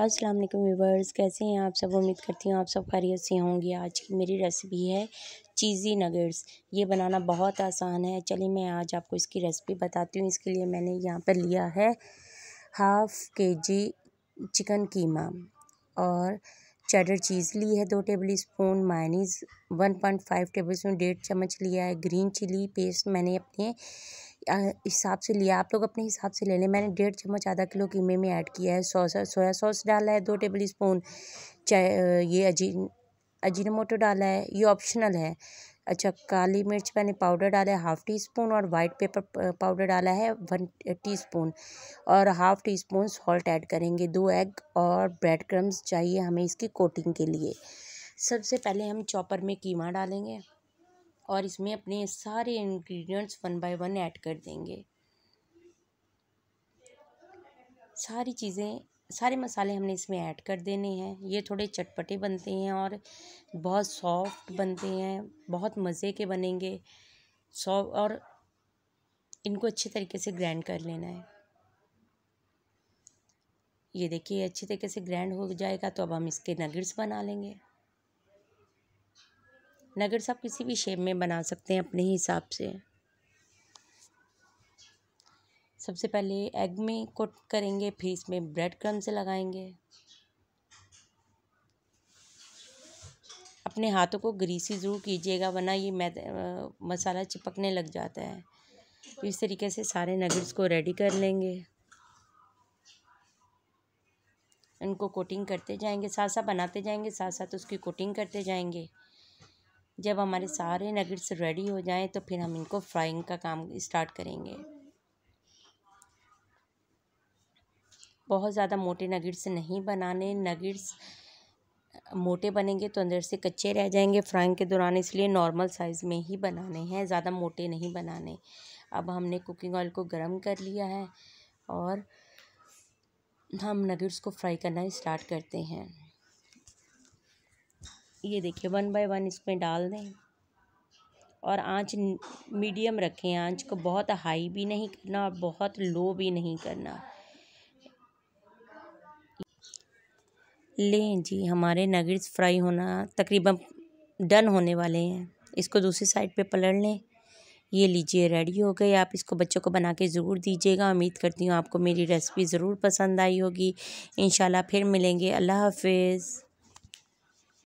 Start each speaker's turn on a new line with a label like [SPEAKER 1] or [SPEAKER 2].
[SPEAKER 1] अस्सलाम वालेकुम व्यूवर्स कैसे हैं आप सब उम्मीद करती हूँ आप सब खैरियत से होंगी आज की मेरी रेसिपी है चीज़ी नगेट्स ये बनाना बहुत आसान है चलिए मैं आज आपको इसकी रेसिपी बताती हूँ इसके लिए मैंने यहाँ पर लिया है हाफ़ के जी चिकन कीमा और चेडर चीज़ ली है दो tablespoon mayonnaise one point five tablespoon डेढ़ चम्मच लिया है ग्रीन चिली पेस्ट मैंने अपने हिसाब से लिया आप लोग अपने हिसाब से ले लें मैंने डेढ़ चम्मच आधा किलो कीमे में ऐड किया है सॉस सोया सॉस डाला है दो टेबल स्पून ये अजीन अजीनोमोटो डाला है ये ऑप्शनल है अच्छा काली मिर्च मैंने पाउडर डाला है हाफ़ टी स्पून और वाइट पेपर पाउडर डाला है वन टी स्पून और half teaspoon salt add करेंगे दो एग और ब्रेड क्रम्स चाहिए हमें इसकी कोटिंग के लिए सबसे पहले हम चॉपर में कीमा डालेंगे और इसमें अपने सारे ingredients one by one add कर देंगे सारी चीज़ें सारे मसाले हमने इसमें ऐड कर देने हैं ये थोड़े चटपटे बनते हैं और बहुत सॉफ्ट बनते हैं बहुत मज़े के बनेंगे सॉफ्ट और इनको अच्छे तरीके से ग्राइंड कर लेना है ये देखिए अच्छे तरीके से ग्राइंड हो जाएगा तो अब हम इसके नगेट्स बना लेंगे नगेट्स आप किसी भी शेप में बना सकते हैं अपने हिसाब से सबसे पहले एग में कोट करेंगे फिर इसमें ब्रेड क्रम से लगाएंगे अपने हाथों को ग्रीसी ज़रूर कीजिएगा वरना ये मसाला चिपकने लग जाता है तो इस तरीके से सारे नगेट्स को रेडी कर लेंगे इनको कोटिंग करते जाएंगे साथ साथ बनाते जाएंगे साथ साथ उसकी कोटिंग करते जाएंगे जब हमारे सारे नगेट्स रेडी हो जाएं तो फिर हम इनको फ्राइंग का काम स्टार्ट करेंगे बहुत ज़्यादा मोटे नगेट्स नहीं बनाने नगेट्स मोटे बनेंगे तो अंदर से कच्चे रह जाएंगे फ्राइंग के दौरान इसलिए नॉर्मल साइज़ में ही बनाने हैं ज़्यादा मोटे नहीं बनाने अब हमने कुकिंग ऑयल को गर्म कर लिया है और हम नगेट्स को फ्राई करना स्टार्ट करते हैं ये देखिए वन बाय वन इसमें डाल दें और आंच मीडियम रखें आंच को बहुत हाई भी नहीं करना और बहुत लो भी नहीं करना लें जी हमारे नगेट्स फ्राई होना तकरीबन डन होने वाले हैं इसको दूसरी साइड पे पलट लें ये लीजिए रेडी हो गए आप इसको बच्चों को बना के ज़रूर दीजिएगा उम्मीद करती हूँ आपको मेरी रेसिपी ज़रूर पसंद आई होगी इन फिर मिलेंगे अल्लाह हाफिज़